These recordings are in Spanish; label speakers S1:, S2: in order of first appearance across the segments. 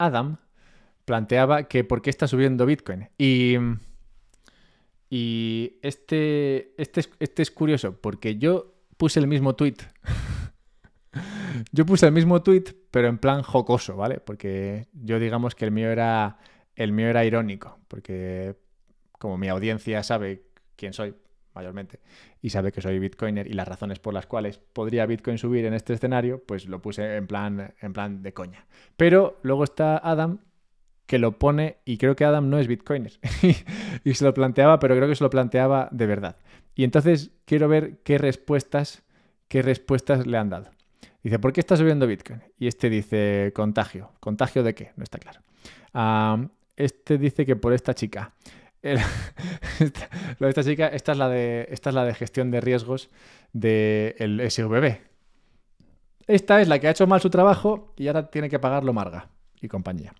S1: Adam planteaba que por qué está subiendo Bitcoin. Y, este, este, este es curioso, porque yo puse el mismo tweet. yo puse el mismo tweet, pero en plan jocoso, ¿vale? Porque yo digamos que el mío era, el mío era irónico, porque como mi audiencia sabe quién soy, mayormente, y sabe que soy bitcoiner y las razones por las cuales podría Bitcoin subir en este escenario, pues lo puse en plan, en plan de coña. Pero luego está Adam que lo pone y creo que Adam no es bitcoiner y se lo planteaba, pero creo que se lo planteaba de verdad. Y entonces quiero ver qué respuestas, qué respuestas le han dado. Dice, ¿por qué está subiendo Bitcoin? Y este dice, contagio. ¿Contagio de qué? No está claro. Ah, este dice que por esta chica. esta, lo esta chica, esta es la de, gestión de riesgos del SVB. Esta es la que ha hecho mal su trabajo y ahora tiene que pagarlo Marga y compañía.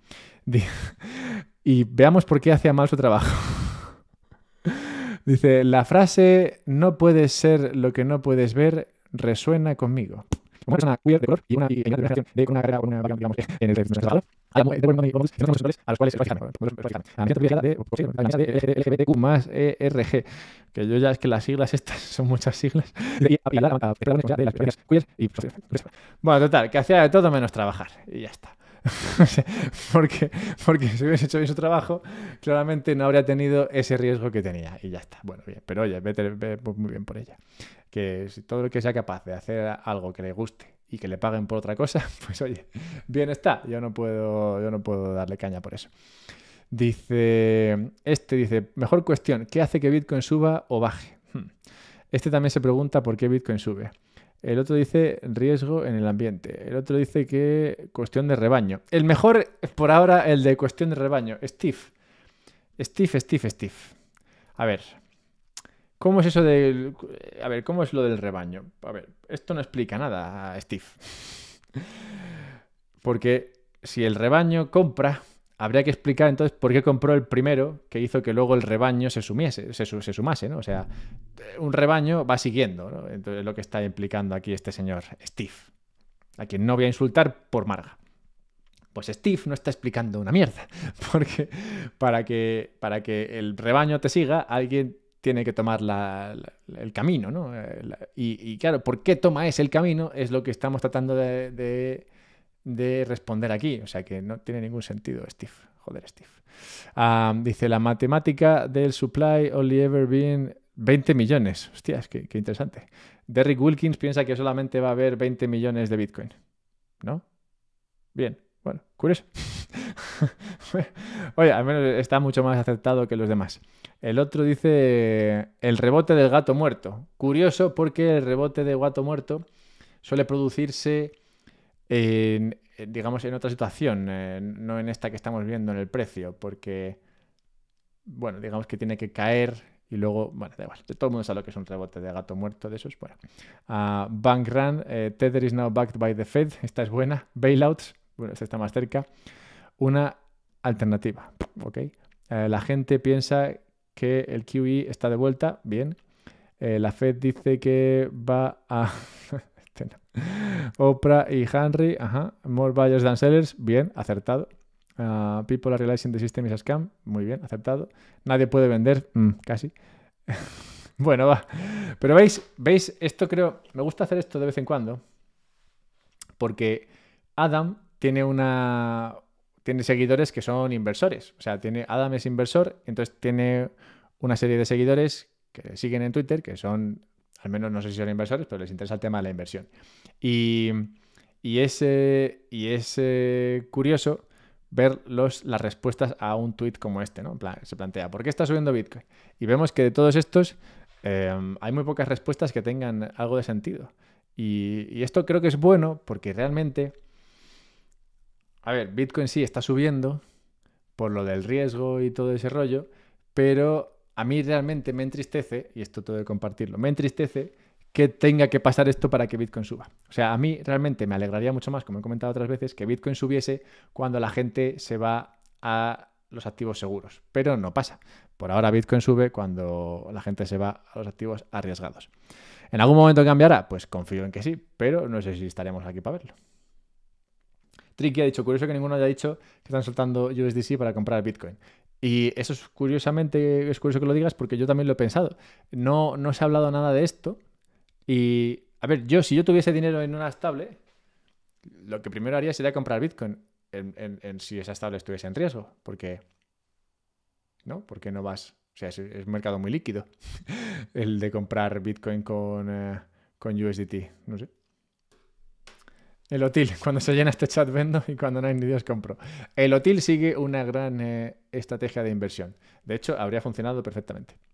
S1: Y veamos por qué hacía mal su trabajo. Dice, la frase no puedes ser lo que no puedes ver resuena conmigo. de color y una, una, a los cuales pues, pues, de pues, LGBTQ más ERG, que yo ya es que las siglas estas son muchas siglas. Bueno, total, que hacía de todo menos trabajar y ya está. porque, porque si hubiese hecho bien su trabajo, claramente no habría tenido ese riesgo que tenía y ya está. Bueno, bien, pero oye, vete, muy bien por ella. Que todo lo que sea capaz de hacer algo que le guste y que le paguen por otra cosa, pues oye, bien está, yo no puedo, yo no puedo darle caña por eso. Dice, este dice, mejor cuestión, ¿qué hace que Bitcoin suba o baje? Hmm. Este también se pregunta por qué Bitcoin sube. El otro dice riesgo en el ambiente. El otro dice que cuestión de rebaño. El mejor por ahora el de cuestión de rebaño. Steve. Steve, Steve, Steve. A ver, ¿Cómo es eso del... Eh, a ver, ¿cómo es lo del rebaño? A ver, esto no explica nada a Steve. Porque si el rebaño compra, habría que explicar entonces por qué compró el primero que hizo que luego el rebaño se se, sumase, ¿no? O sea, un rebaño va siguiendo, ¿no? Entonces lo que está implicando aquí este señor Steve, a quien no voy a insultar por Marga. Pues Steve no está explicando una mierda, porque para que, para que el rebaño te siga, alguien tiene que tomar el camino, ¿no? Eh, y, claro, ¿por qué toma ese el camino? Es lo que estamos tratando de, responder aquí. O sea que no tiene ningún sentido, Steve. Joder, Steve. dice, la matemática del supply only ever been 20 millones. Hostias, qué, interesante. Derrick Wilkins piensa que solamente va a haber 20 millones de Bitcoin. ¿No? Bien, bueno, curioso. Oye, al menos está mucho más aceptado que los demás. El otro dice el rebote del gato muerto. Curioso porque el rebote de gato muerto suele producirse en, eh, digamos, en otra situación, eh, no en esta que estamos viendo en el precio, porque, bueno, digamos que tiene que caer y luego, bueno, da todo el mundo sabe lo que es un rebote de gato muerto de esos, bueno. bank Run, eh, Tether is now backed by the Fed, esta es buena, Bailouts, bueno, esta está más cerca. Una alternativa. ¿okay? Eh, la gente piensa que el QE está de vuelta, bien. Eh, la Fed dice que va a... Este Oprah y Henry, ajá. More buyers than sellers, bien, acertado. Ah, people are realizing the system is a scam, muy bien, acertado. Nadie puede vender, mm, casi. bueno, va. Pero veis, veis, esto creo, me gusta hacer esto de vez en cuando, porque Adam tiene una, tiene seguidores que son inversores. O sea, tiene Adam es inversor, entonces tiene una serie de seguidores que siguen en Twitter, que son, al menos no sé si son inversores, pero les interesa el tema de la inversión. Y, y es, y es curioso ver las respuestas a un tweet como este, ¿no? se plantea, ¿por qué está subiendo Bitcoin? Y vemos que de todos estos em, hay muy pocas respuestas que tengan algo de sentido. y esto creo que es bueno porque realmente a ver, Bitcoin sí está subiendo por lo del riesgo y todo ese rollo, pero a mí realmente me entristece, y esto todo de compartirlo, me entristece que tenga que pasar esto para que Bitcoin suba. O sea, a mí realmente me alegraría mucho más, como he comentado otras veces, que Bitcoin subiese cuando la gente se va a los activos seguros, pero no pasa. Por ahora Bitcoin sube cuando la gente se va a los activos arriesgados. ¿En algún momento cambiará? Pues confío en que sí, pero no sé si estaremos aquí para verlo. Tricky ha dicho, curioso que ninguno haya dicho que están soltando USDC para comprar Bitcoin. Y eso es curiosamente, es curioso que lo digas porque yo también lo he pensado. No, no se ha hablado nada de esto. Y, a ver, yo si yo tuviese dinero en una estable, lo que primero haría sería comprar Bitcoin en, si esa estable estuviese en riesgo. Porque, ¿no? Porque no vas... O sea, es, un mercado muy líquido el de comprar Bitcoin con, eh, con USDT. No sé. El OTIL, cuando se llena este chat vendo y cuando no hay ni Dios compro. El OTIL sigue una gran eh, estrategia de inversión. De hecho, habría funcionado perfectamente.